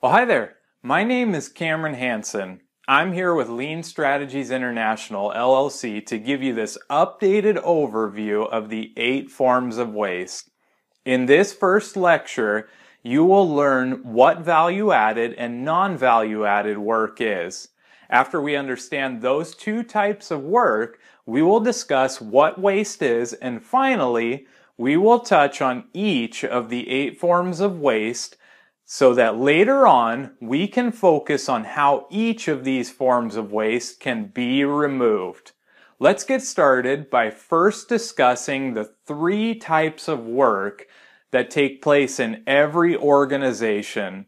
Well, hi there. My name is Cameron Hanson. I'm here with Lean Strategies International LLC to give you this updated overview of the eight forms of waste. In this first lecture, you will learn what value added and non value added work is. After we understand those two types of work, we will discuss what waste is and finally, we will touch on each of the eight forms of waste so that later on we can focus on how each of these forms of waste can be removed. Let's get started by first discussing the three types of work that take place in every organization.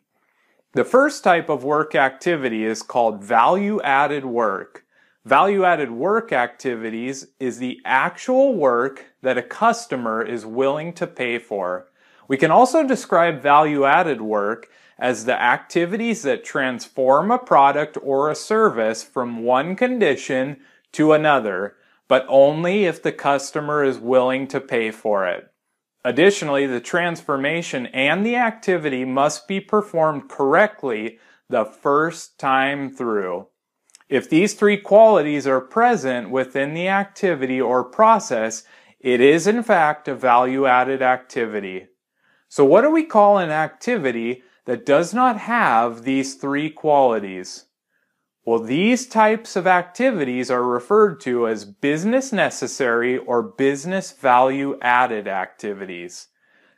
The first type of work activity is called value-added work. Value-added work activities is the actual work that a customer is willing to pay for. We can also describe value-added work as the activities that transform a product or a service from one condition to another, but only if the customer is willing to pay for it. Additionally, the transformation and the activity must be performed correctly the first time through. If these three qualities are present within the activity or process, it is in fact a value-added activity. So what do we call an activity that does not have these three qualities? Well, these types of activities are referred to as business necessary or business value added activities.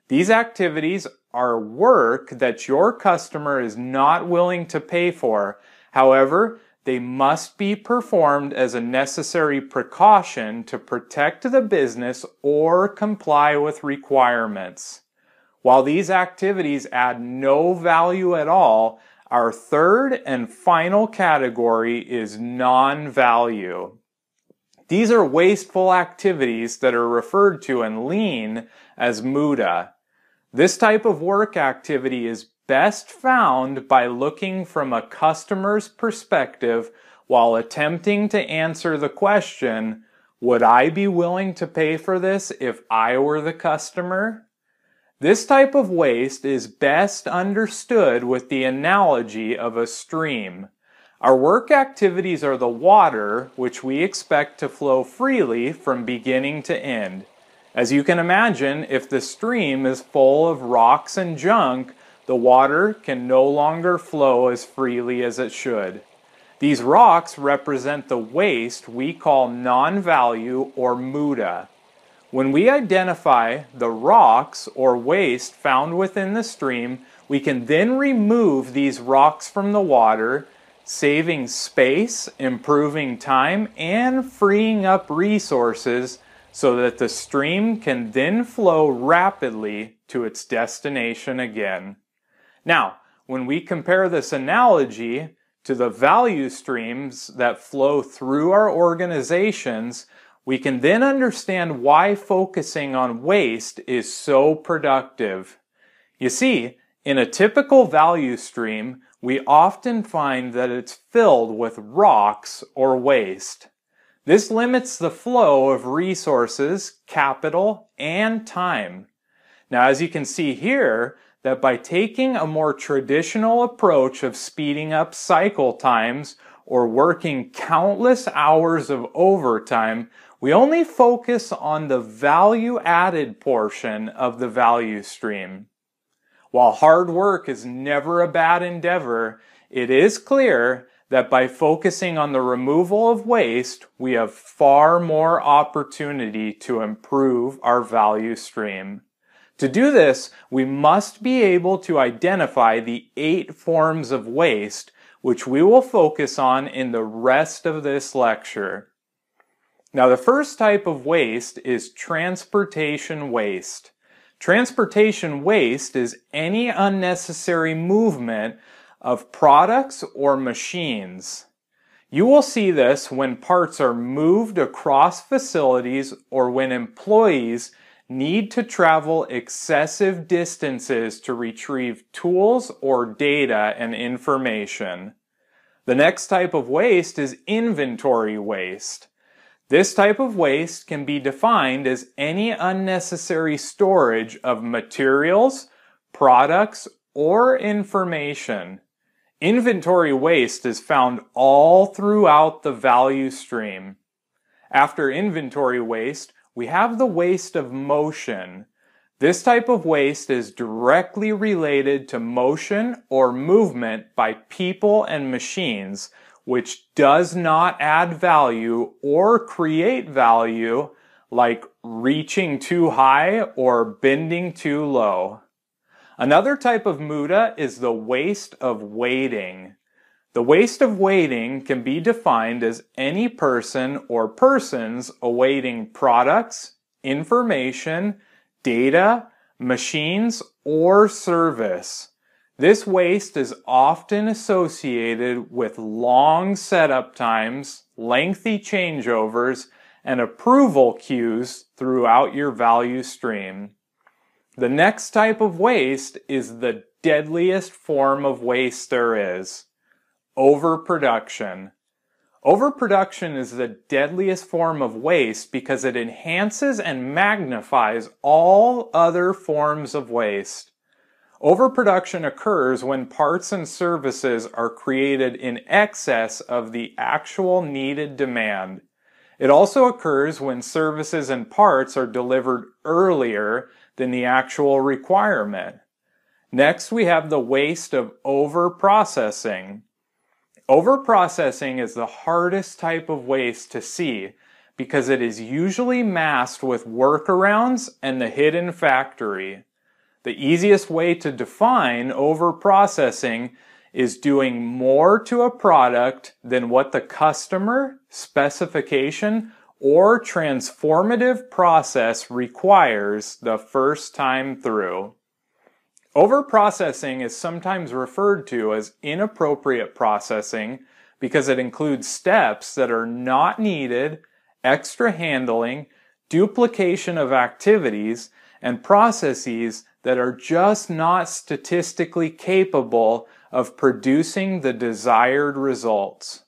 These activities are work that your customer is not willing to pay for. However, they must be performed as a necessary precaution to protect the business or comply with requirements. While these activities add no value at all, our third and final category is non-value. These are wasteful activities that are referred to in lean as muda. This type of work activity is best found by looking from a customer's perspective while attempting to answer the question, would I be willing to pay for this if I were the customer? This type of waste is best understood with the analogy of a stream. Our work activities are the water which we expect to flow freely from beginning to end. As you can imagine, if the stream is full of rocks and junk, the water can no longer flow as freely as it should. These rocks represent the waste we call non-value or muda. When we identify the rocks or waste found within the stream, we can then remove these rocks from the water, saving space, improving time, and freeing up resources so that the stream can then flow rapidly to its destination again. Now, when we compare this analogy to the value streams that flow through our organizations, we can then understand why focusing on waste is so productive. You see, in a typical value stream, we often find that it's filled with rocks or waste. This limits the flow of resources, capital, and time. Now, as you can see here, that by taking a more traditional approach of speeding up cycle times or working countless hours of overtime, we only focus on the value added portion of the value stream. While hard work is never a bad endeavor, it is clear that by focusing on the removal of waste, we have far more opportunity to improve our value stream. To do this, we must be able to identify the eight forms of waste, which we will focus on in the rest of this lecture. Now the first type of waste is transportation waste. Transportation waste is any unnecessary movement of products or machines. You will see this when parts are moved across facilities or when employees need to travel excessive distances to retrieve tools or data and information. The next type of waste is inventory waste. This type of waste can be defined as any unnecessary storage of materials, products, or information. Inventory waste is found all throughout the value stream. After inventory waste, we have the waste of motion. This type of waste is directly related to motion or movement by people and machines, which does not add value or create value like reaching too high or bending too low. Another type of muda is the waste of waiting. The waste of waiting can be defined as any person or persons awaiting products, information, data, machines, or service. This waste is often associated with long setup times, lengthy changeovers, and approval queues throughout your value stream. The next type of waste is the deadliest form of waste there is. Overproduction. Overproduction is the deadliest form of waste because it enhances and magnifies all other forms of waste. Overproduction occurs when parts and services are created in excess of the actual needed demand. It also occurs when services and parts are delivered earlier than the actual requirement. Next, we have the waste of overprocessing. Overprocessing is the hardest type of waste to see because it is usually masked with workarounds and the hidden factory. The easiest way to define overprocessing is doing more to a product than what the customer, specification, or transformative process requires the first time through. Overprocessing is sometimes referred to as inappropriate processing because it includes steps that are not needed, extra handling, duplication of activities, and processes that are just not statistically capable of producing the desired results.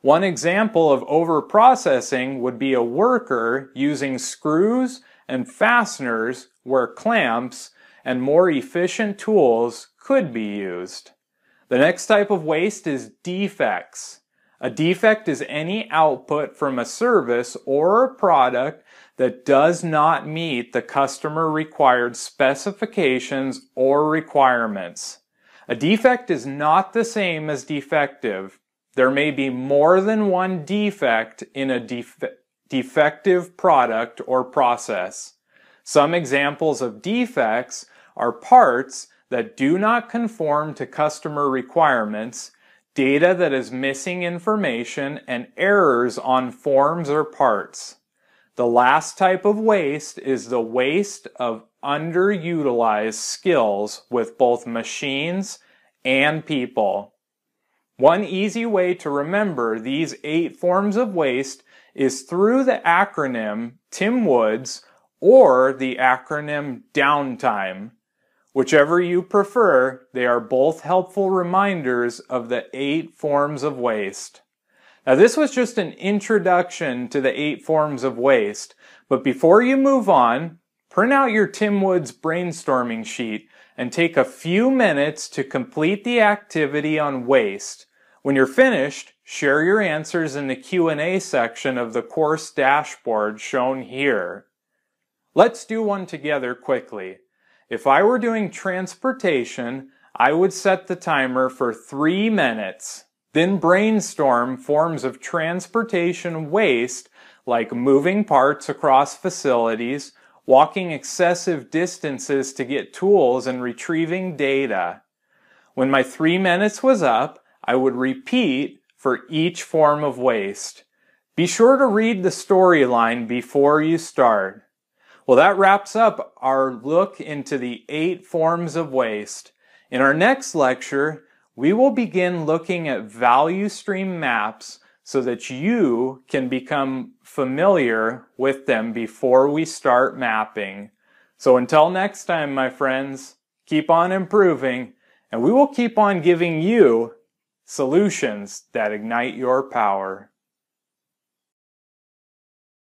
One example of overprocessing would be a worker using screws and fasteners where clamps and more efficient tools could be used. The next type of waste is defects. A defect is any output from a service or a product that does not meet the customer required specifications or requirements. A defect is not the same as defective. There may be more than one defect in a def defective product or process. Some examples of defects are parts that do not conform to customer requirements, data that is missing information, and errors on forms or parts. The last type of waste is the waste of underutilized skills with both machines and people. One easy way to remember these eight forms of waste is through the acronym Tim Woods or the acronym downtime. Whichever you prefer, they are both helpful reminders of the eight forms of waste. Now this was just an introduction to the eight forms of waste, but before you move on, print out your Tim Woods brainstorming sheet and take a few minutes to complete the activity on waste. When you're finished, share your answers in the Q&A section of the course dashboard shown here. Let's do one together quickly. If I were doing transportation, I would set the timer for three minutes. Then brainstorm forms of transportation waste like moving parts across facilities, walking excessive distances to get tools and retrieving data. When my three minutes was up, I would repeat for each form of waste. Be sure to read the storyline before you start. Well, that wraps up our look into the eight forms of waste. In our next lecture, we will begin looking at value stream maps so that you can become familiar with them before we start mapping. So until next time, my friends, keep on improving and we will keep on giving you solutions that ignite your power.